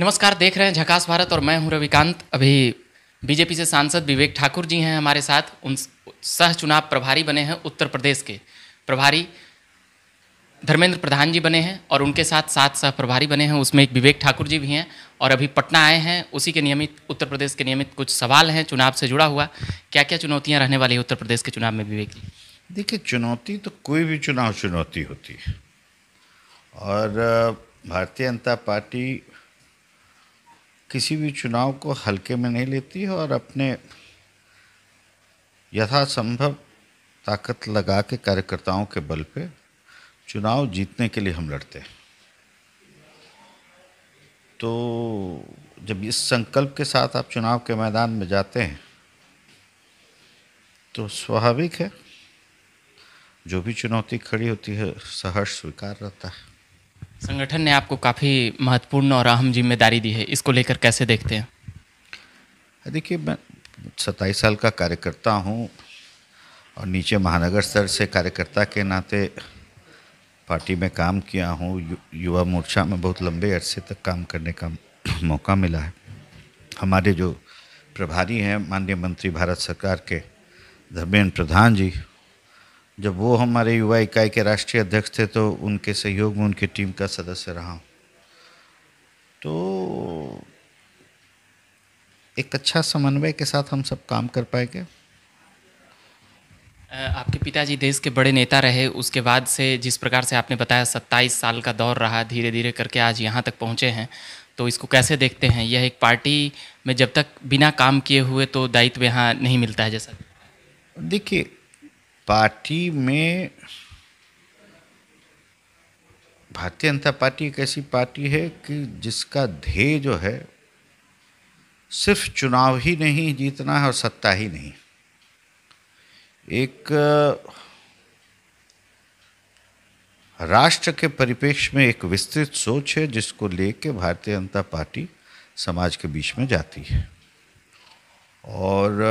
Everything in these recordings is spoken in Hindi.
नमस्कार देख रहे हैं झकास भारत और मैं हूं रविकांत अभी बीजेपी से सांसद विवेक ठाकुर जी हैं हमारे साथ उन सह चुनाव प्रभारी बने हैं उत्तर प्रदेश के प्रभारी धर्मेंद्र प्रधान जी बने हैं और उनके साथ सात सह प्रभारी बने हैं उसमें एक विवेक ठाकुर जी भी हैं और अभी पटना आए हैं उसी के नियमित उत्तर प्रदेश के नियमित कुछ सवाल हैं चुनाव से जुड़ा हुआ क्या क्या चुनौतियाँ रहने वाली हैं उत्तर प्रदेश के चुनाव में विवेक जी देखिए चुनौती तो कोई भी चुनाव चुनौती होती है और भारतीय जनता पार्टी किसी भी चुनाव को हल्के में नहीं लेती और अपने यथासंभव ताकत लगा के कार्यकर्ताओं के बल पे चुनाव जीतने के लिए हम लड़ते हैं तो जब इस संकल्प के साथ आप चुनाव के मैदान में जाते हैं तो स्वाभाविक है जो भी चुनौती खड़ी होती है सहर्ष स्वीकार रहता है संगठन ने आपको काफ़ी महत्वपूर्ण और अहम जिम्मेदारी दी है इसको लेकर कैसे देखते हैं देखिए मैं सत्ताईस साल का कार्यकर्ता हूँ और नीचे महानगर स्तर से कार्यकर्ता के नाते पार्टी में काम किया हूँ यु, युवा मोर्चा में बहुत लंबे अरसे तक काम करने का मौका मिला है हमारे जो प्रभारी हैं माननीय मंत्री भारत सरकार के धर्मेंद्र प्रधान जी जब वो हमारे युवा इकाई के राष्ट्रीय अध्यक्ष थे तो उनके सहयोग में उनकी टीम का सदस्य रहा तो एक अच्छा समन्वय के साथ हम सब काम कर पाएंगे आपके पिताजी देश के बड़े नेता रहे उसके बाद से जिस प्रकार से आपने बताया सत्ताईस साल का दौर रहा धीरे धीरे करके आज यहाँ तक पहुँचे हैं तो इसको कैसे देखते हैं यह एक पार्टी में जब तक बिना काम किए हुए तो दायित्व यहाँ नहीं मिलता है जैसा देखिए पार्टी में भारतीय जनता पार्टी एक ऐसी पार्टी है कि जिसका ध्येय जो है सिर्फ चुनाव ही नहीं जीतना है और सत्ता ही नहीं एक राष्ट्र के परिपेक्ष में एक विस्तृत सोच है जिसको लेके भारतीय जनता पार्टी समाज के बीच में जाती है और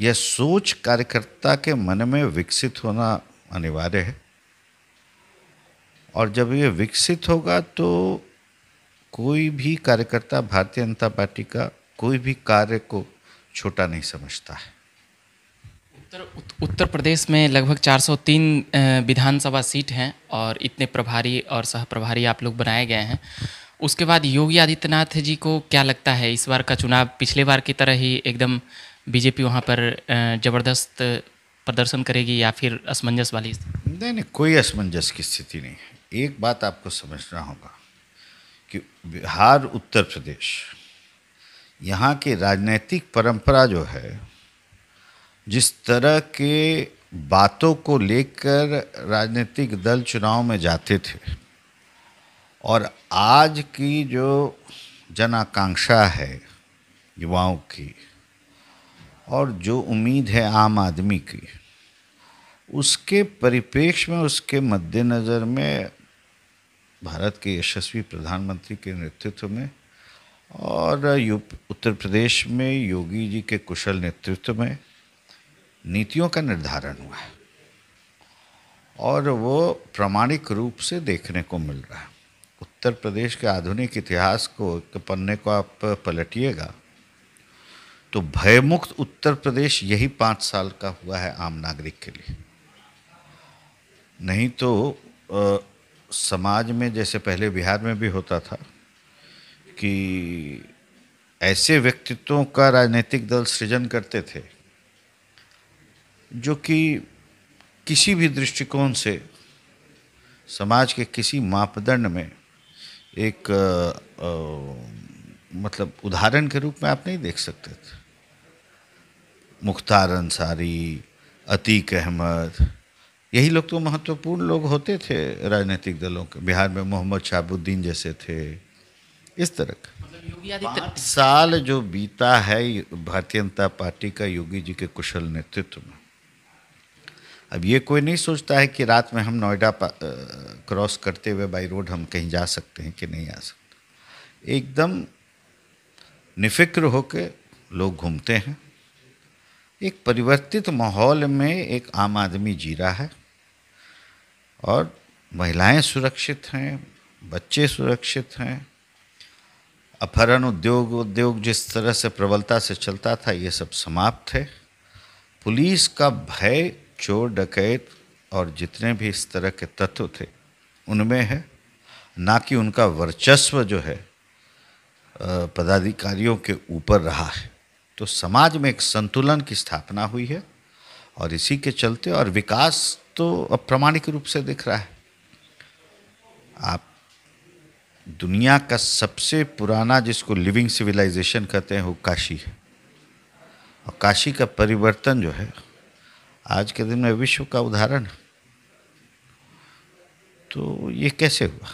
यह सोच कार्यकर्ता के मन में विकसित होना अनिवार्य है और जब ये विकसित होगा तो कोई भी कार्यकर्ता भारतीय जनता पार्टी का कोई भी कार्य को छोटा नहीं समझता है उत्तर उत्तर प्रदेश में लगभग 403 विधानसभा सीट हैं और इतने प्रभारी और सह प्रभारी आप लोग बनाए गए हैं उसके बाद योगी आदित्यनाथ जी को क्या लगता है इस बार का चुनाव पिछले बार की तरह ही एकदम बीजेपी वहाँ पर ज़बरदस्त प्रदर्शन करेगी या फिर असमंजस वाली नहीं नहीं कोई असमंजस की स्थिति नहीं है एक बात आपको समझना होगा कि बिहार उत्तर प्रदेश यहाँ की राजनीतिक परंपरा जो है जिस तरह के बातों को लेकर राजनीतिक दल चुनाव में जाते थे और आज की जो जनाकांक्षा है युवाओं की और जो उम्मीद है आम आदमी की उसके परिपेक्ष में उसके मद्देनज़र में भारत के यशस्वी प्रधानमंत्री के नेतृत्व में और उत्तर प्रदेश में योगी जी के कुशल नेतृत्व में नीतियों का निर्धारण हुआ है और वो प्रामाणिक रूप से देखने को मिल रहा है उत्तर प्रदेश के आधुनिक इतिहास को पन्ने को आप पलटिएगा तो भयमुक्त उत्तर प्रदेश यही पाँच साल का हुआ है आम नागरिक के लिए नहीं तो आ, समाज में जैसे पहले बिहार में भी होता था कि ऐसे व्यक्तित्वों का राजनीतिक दल सृजन करते थे जो कि किसी भी दृष्टिकोण से समाज के किसी मापदंड में एक आ, आ, मतलब उदाहरण के रूप में आप नहीं देख सकते थे मुख्तार अंसारी अतीक अहमद यही लोग तो महत्वपूर्ण लोग होते थे राजनीतिक दलों के बिहार में मोहम्मद शाहबुद्दीन जैसे थे इस तरह का मतलब साल जो बीता है भारतीय जनता पार्टी का योगी जी के कुशल नेतृत्व में अब ये कोई नहीं सोचता है कि रात में हम नोएडा क्रॉस करते हुए बाई रोड हम कहीं जा सकते हैं कि नहीं आ सकते एकदम निफिक्र होकर लोग घूमते हैं एक परिवर्तित माहौल में एक आम आदमी जी रहा है और महिलाएं सुरक्षित हैं बच्चे सुरक्षित हैं अपहरण उद्योग उद्योग जिस तरह से प्रबलता से चलता था ये सब समाप्त है पुलिस का भय चोर डकैत और जितने भी इस तरह के तत्व थे उनमें है ना कि उनका वर्चस्व जो है पदाधिकारियों के ऊपर रहा है तो समाज में एक संतुलन की स्थापना हुई है और इसी के चलते और विकास तो अब प्रमाणिक रूप से दिख रहा है आप दुनिया का सबसे पुराना जिसको लिविंग सिविलाइजेशन कहते हैं वो काशी है और काशी का परिवर्तन जो है आज के दिन में विश्व का उदाहरण तो ये कैसे हुआ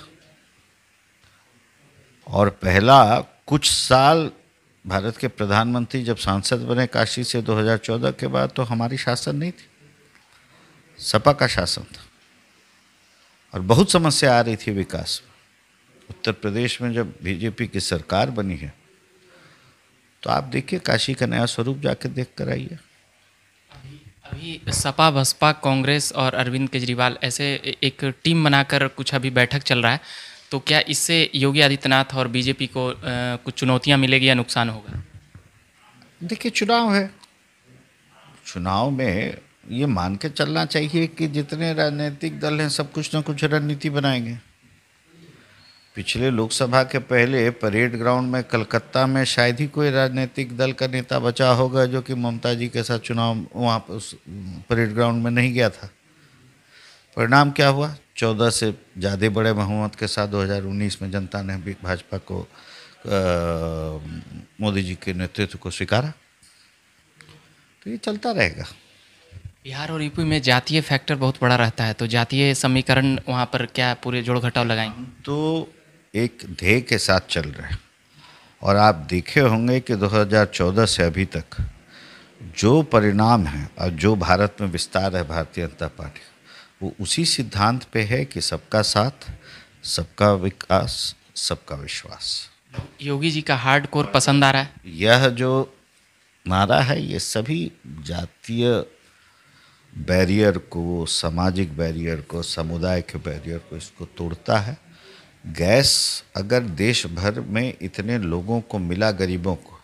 और पहला कुछ साल भारत के प्रधानमंत्री जब सांसद बने काशी से 2014 के बाद तो हमारी शासन नहीं थी सपा का शासन था और बहुत समस्या आ रही थी विकास उत्तर प्रदेश में जब बीजेपी की सरकार बनी है तो आप देखिए काशी का नया स्वरूप जाके देख कर आइए अभी सपा बसपा कांग्रेस और अरविंद केजरीवाल ऐसे एक टीम बनाकर कुछ अभी बैठक चल रहा है तो क्या इससे योगी आदित्यनाथ और बीजेपी को कुछ चुनौतियाँ मिलेगी या नुकसान होगा देखिए चुनाव है चुनाव में ये मान के चलना चाहिए कि जितने राजनीतिक दल हैं सब कुछ ना कुछ रणनीति बनाएंगे पिछले लोकसभा के पहले परेड ग्राउंड में कलकत्ता में शायद ही कोई राजनीतिक दल का नेता बचा होगा जो कि ममता जी के साथ चुनाव वहाँ उस परेड ग्राउंड में नहीं गया था परिणाम क्या हुआ चौदह से ज़्यादा बड़े बहुमत के साथ 2019 में जनता ने भी भाजपा को मोदी जी के नेतृत्व को स्वीकारा तो ये चलता रहेगा बिहार और यूपी में जातीय फैक्टर बहुत बड़ा रहता है तो जातीय समीकरण वहाँ पर क्या पूरे जोड़ घटाव लगाएंगे तो एक ध्येय के साथ चल रहे और आप देखे होंगे कि 2014 से अभी तक जो परिणाम है और जो भारत में विस्तार है भारतीय जनता पार्टी वो उसी सिद्धांत पे है कि सबका साथ सबका विकास सबका विश्वास योगी जी का हार्ड कोर पसंद आ रहा है यह जो नारा है ये सभी जातीय बैरियर को सामाजिक बैरियर को समुदाय के बैरियर को इसको तोड़ता है गैस अगर देश भर में इतने लोगों को मिला गरीबों को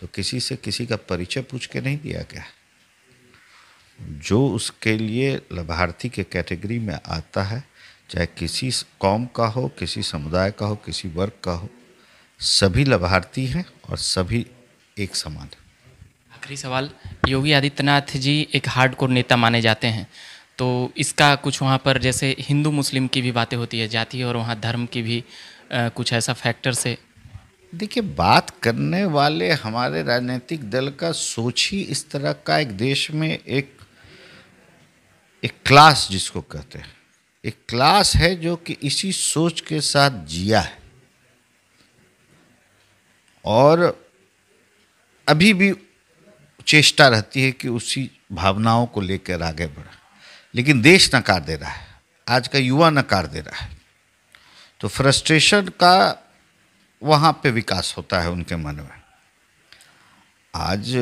तो किसी से किसी का परिचय पूछ के नहीं दिया गया जो उसके लिए लाभार्थी के कैटेगरी में आता है चाहे किसी कौम का हो किसी समुदाय का हो किसी वर्ग का हो सभी लाभार्थी हैं और सभी एक समान है आखिरी सवाल योगी आदित्यनाथ जी एक हार्डकोर नेता माने जाते हैं तो इसका कुछ वहाँ पर जैसे हिंदू मुस्लिम की भी बातें होती है जाति और वहाँ धर्म की भी आ, कुछ ऐसा फैक्टर से देखिए बात करने वाले हमारे राजनीतिक दल का सोच ही इस तरह का एक देश में एक एक क्लास जिसको कहते हैं एक क्लास है जो कि इसी सोच के साथ जिया है और अभी भी चेष्टा रहती है कि उसी भावनाओं को लेकर आगे बढ़ा लेकिन देश नकार दे रहा है आज का युवा नकार दे रहा है तो फ्रस्ट्रेशन का वहाँ पे विकास होता है उनके मन में आज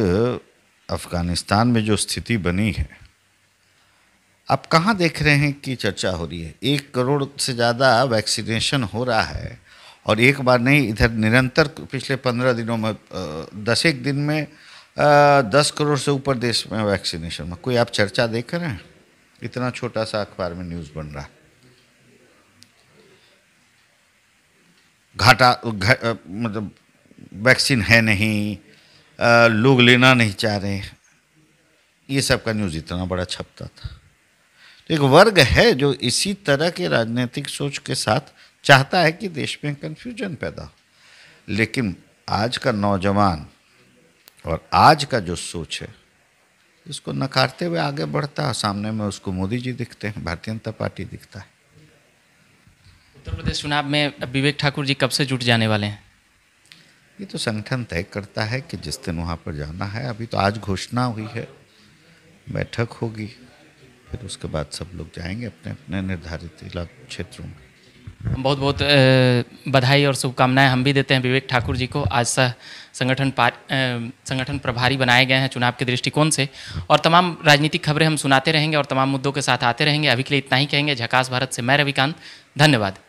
अफ़गानिस्तान में जो स्थिति बनी है आप कहाँ देख रहे हैं कि चर्चा हो रही है एक करोड़ से ज़्यादा वैक्सीनेशन हो रहा है और एक बार नहीं इधर निरंतर पिछले पंद्रह दिनों में दस एक दिन में दस करोड़ से ऊपर देश में वैक्सीनेशन में कोई आप चर्चा देख रहे हैं इतना छोटा सा अखबार में न्यूज़ बन रहा घाटा घा, मतलब वैक्सीन है नहीं आ, लोग लेना नहीं चाह रहे ये सब का न्यूज़ इतना बड़ा छपता था एक वर्ग है जो इसी तरह के राजनीतिक सोच के साथ चाहता है कि देश में कन्फ्यूजन पैदा हो लेकिन आज का नौजवान और आज का जो सोच है इसको नकारते हुए आगे बढ़ता है सामने में उसको मोदी जी दिखते हैं भारतीय जनता पार्टी दिखता है उत्तर प्रदेश चुनाव में विवेक ठाकुर जी कब से जुट जाने वाले हैं ये तो संगठन तय करता है कि जिस दिन वहाँ पर जाना है अभी तो आज घोषणा हुई है बैठक होगी फिर उसके बाद सब लोग जाएंगे अपने अपने निर्धारित इलाक क्षेत्रों में हम बहुत बहुत बधाई और शुभकामनाएं हम भी देते हैं विवेक ठाकुर जी को आज सह संगठन संगठन प्रभारी बनाए गए हैं चुनाव के दृष्टिकोण से और तमाम राजनीतिक खबरें हम सुनाते रहेंगे और तमाम मुद्दों के साथ आते रहेंगे अभी के लिए इतना ही कहेंगे झकास भारत से मैं रविकांत धन्यवाद